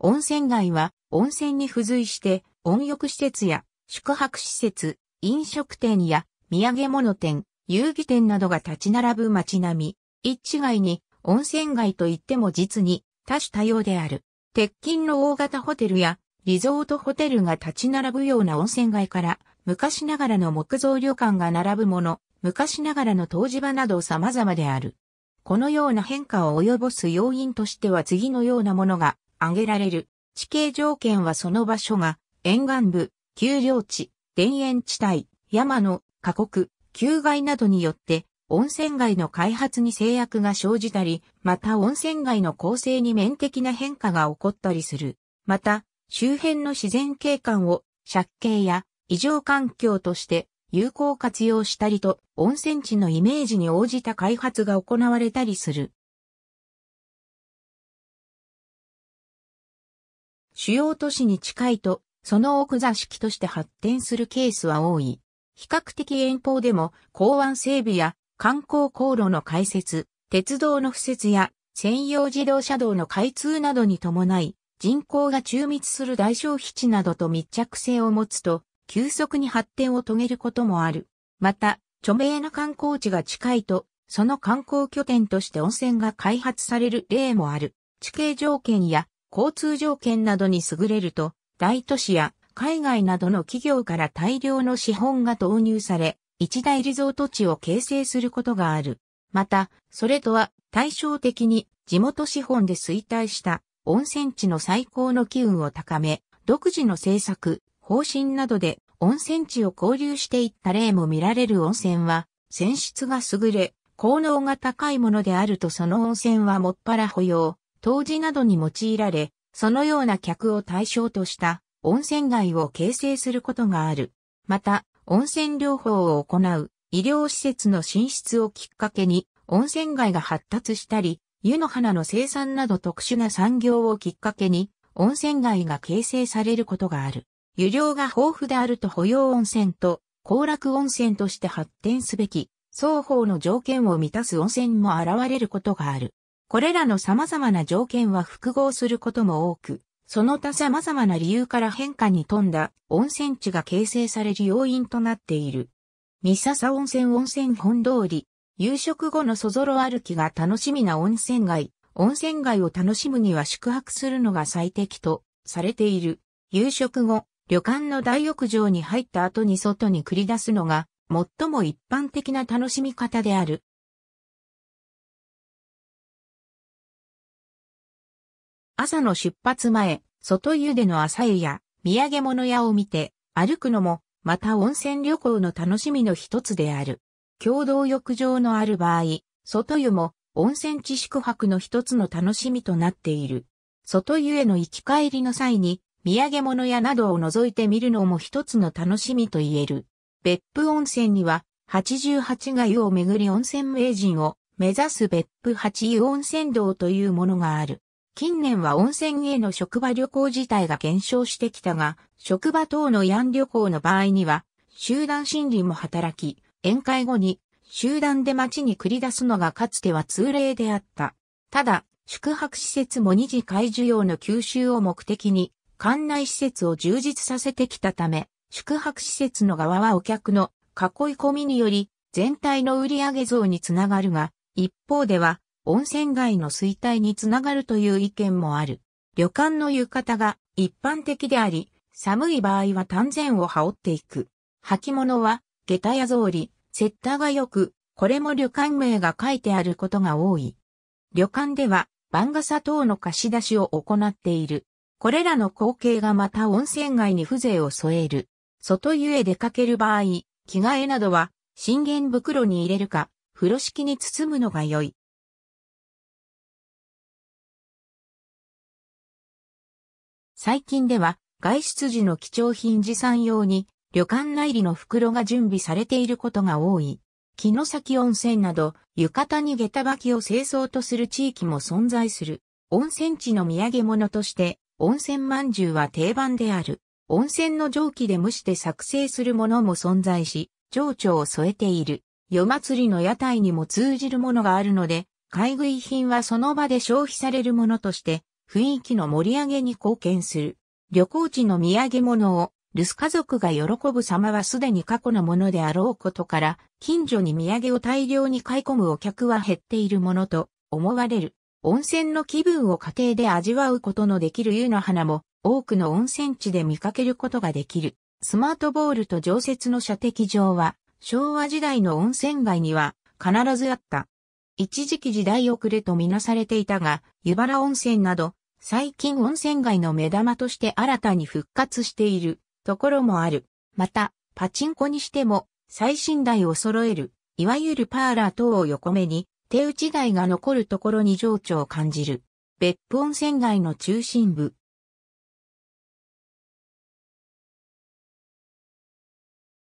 温泉街は温泉に付随して温浴施設や宿泊施設、飲食店や土産物店、遊戯店などが立ち並ぶ街並み。一外に温泉街といっても実に多種多様である。鉄筋の大型ホテルやリゾートホテルが立ち並ぶような温泉街から昔ながらの木造旅館が並ぶもの、昔ながらの湯治場など様々である。このような変化を及ぼす要因としては次のようなものが挙げられる。地形条件はその場所が、沿岸部、丘陵地、田園地帯、山の、過酷、旧外などによって、温泉街の開発に制約が生じたり、また温泉街の構成に面的な変化が起こったりする。また、周辺の自然景観を借景や異常環境として有効活用したりと、温泉地のイメージに応じた開発が行われたりする。主要都市に近いと、その奥座敷として発展するケースは多い。比較的遠方でも港湾整備や観光航路の開設、鉄道の敷設や専用自動車道の開通などに伴い、人口が中密する大消費地などと密着性を持つと、急速に発展を遂げることもある。また、著名な観光地が近いと、その観光拠点として温泉が開発される例もある。地形条件や交通条件などに優れると、大都市や海外などの企業から大量の資本が投入され、一大リゾート地を形成することがある。また、それとは対照的に地元資本で衰退した温泉地の最高の機運を高め、独自の政策、方針などで温泉地を交流していった例も見られる温泉は、泉質が優れ、効能が高いものであるとその温泉はもっぱら保養、当時などに用いられ、そのような客を対象とした温泉街を形成することがある。また、温泉療法を行う医療施設の進出をきっかけに、温泉街が発達したり、湯の花の生産など特殊な産業をきっかけに、温泉街が形成されることがある。湯量が豊富であると保養温泉と行楽温泉として発展すべき、双方の条件を満たす温泉も現れることがある。これらの様々な条件は複合することも多く、その他様々な理由から変化に富んだ温泉地が形成される要因となっている。三笹温泉温泉本通り、夕食後のそぞろ歩きが楽しみな温泉街、温泉街を楽しむには宿泊するのが最適とされている。夕食後、旅館の大浴場に入った後に外に繰り出すのが最も一般的な楽しみ方である。朝の出発前、外湯での朝湯や土産物屋を見て歩くのも、また温泉旅行の楽しみの一つである。共同浴場のある場合、外湯も温泉地宿泊の一つの楽しみとなっている。外湯への行き帰りの際に、土産物屋などを覗いてみるのも一つの楽しみと言える。別府温泉には、88が湯をめぐり温泉名人を目指す別府八湯温泉道というものがある。近年は温泉への職場旅行自体が減少してきたが、職場等のヤン旅行の場合には、集団心理も働き、宴会後に集団で街に繰り出すのがかつては通例であった。ただ、宿泊施設も二次会需要の吸収を目的に、館内施設を充実させてきたため、宿泊施設の側はお客の囲い込みにより、全体の売上増につながるが、一方では、温泉街の衰退につながるという意見もある。旅館の浴衣が一般的であり、寒い場合は丹前を羽織っていく。履物は、下駄や草履、セッターがよく、これも旅館名が書いてあることが多い。旅館では、番傘等の貸し出しを行っている。これらの光景がまた温泉街に風情を添える。外湯へ出かける場合、着替えなどは、信玄袋に入れるか、風呂敷に包むのが良い。最近では外出時の貴重品持参用に旅館内裏の袋が準備されていることが多い。城崎温泉など浴衣に下駄履きを清掃とする地域も存在する。温泉地の土産物として温泉饅頭は定番である。温泉の蒸気で蒸して作成するものも存在し、情緒を添えている。夜祭りの屋台にも通じるものがあるので、買い食い品はその場で消費されるものとして雰囲気の盛り上げに貢献する。旅行地の土産物を留守家族が喜ぶ様はすでに過去のものであろうことから、近所に土産を大量に買い込むお客は減っているものと思われる。温泉の気分を家庭で味わうことのできる湯の花も多くの温泉地で見かけることができる。スマートボールと常設の射的場は昭和時代の温泉街には必ずあった。一時期時代遅れとみなされていたが、湯原温泉など、最近温泉街の目玉として新たに復活しているところもある。また、パチンコにしても、最新台を揃える、いわゆるパーラー等を横目に、手打ち台が残るところに情緒を感じる。別府温泉街の中心部。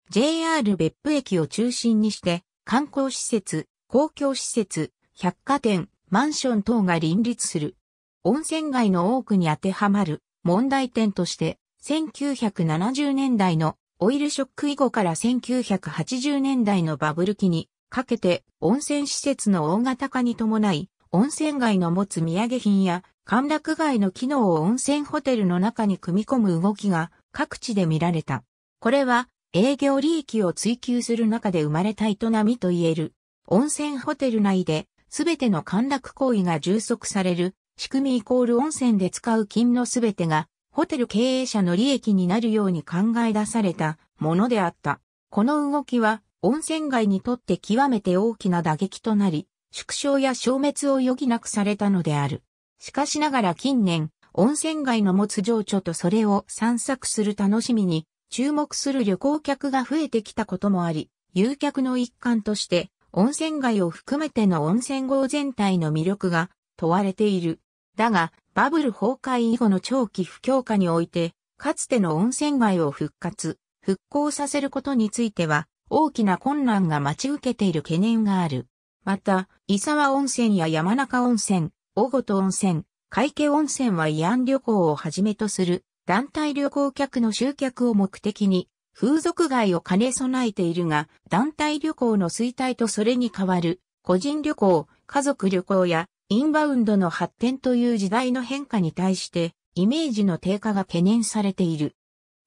JR 別府駅を中心にして、観光施設、公共施設、百貨店、マンション等が林立する。温泉街の多くに当てはまる問題点として、1970年代のオイルショック以後から1980年代のバブル期にかけて温泉施設の大型化に伴い、温泉街の持つ土産品や歓楽街の機能を温泉ホテルの中に組み込む動きが各地で見られた。これは営業利益を追求する中で生まれた営みと言える温泉ホテル内で、すべての陥落行為が充足される、仕組みイコール温泉で使う金のすべてが、ホテル経営者の利益になるように考え出されたものであった。この動きは、温泉街にとって極めて大きな打撃となり、縮小や消滅を余儀なくされたのである。しかしながら近年、温泉街の持つ情緒とそれを散策する楽しみに注目する旅行客が増えてきたこともあり、誘客の一環として温泉街を含めての温泉郷全体の魅力が問われている。だが、バブル崩壊以後の長期不況下において、かつての温泉街を復活、復興させることについては、大きな困難が待ち受けている懸念がある。また、伊沢温泉や山中温泉、大ごと温泉、海家温泉は慰安旅行をはじめとする団体旅行客の集客を目的に風俗街を兼ね備えているが、団体旅行の衰退とそれに代わる、個人旅行、家族旅行や、インバウンドの発展という時代の変化に対して、イメージの低下が懸念されている。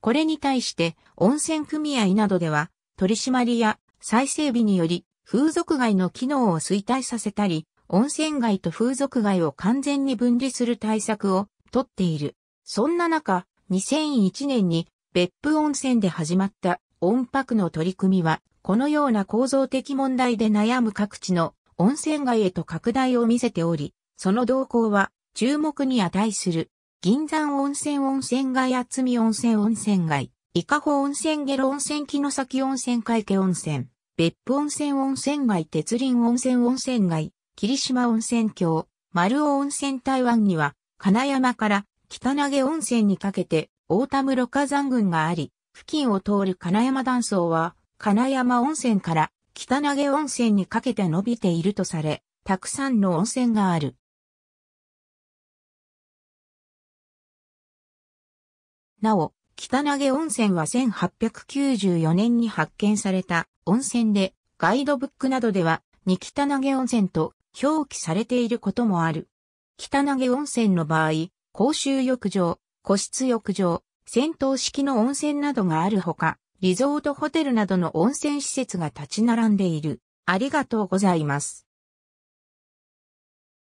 これに対して、温泉組合などでは、取締りや再整備により、風俗街の機能を衰退させたり、温泉街と風俗街を完全に分離する対策をとっている。そんな中、2001年に別府温泉で始まった音泊の取り組みは、このような構造的問題で悩む各地の温泉街へと拡大を見せており、その動向は注目に値する。銀山温泉温泉街厚見温泉温泉街、伊香保温泉下呂温泉木の先温泉海家温泉、別府温泉温泉街鉄林温泉温泉街、霧島温泉郷、丸尾温泉台湾には、金山から北投げ温泉にかけて大田室火山群があり、付近を通る金山断層は、金山温泉から北投げ温泉にかけて伸びているとされ、たくさんの温泉がある。なお、北投げ温泉は1894年に発見された温泉で、ガイドブックなどでは、に北投げ温泉と表記されていることもある。北投げ温泉の場合、公衆浴場、個室浴場、戦闘式の温泉などがあるほか、リゾートホテルなどの温泉施設が立ち並んでいる。ありがとうございます。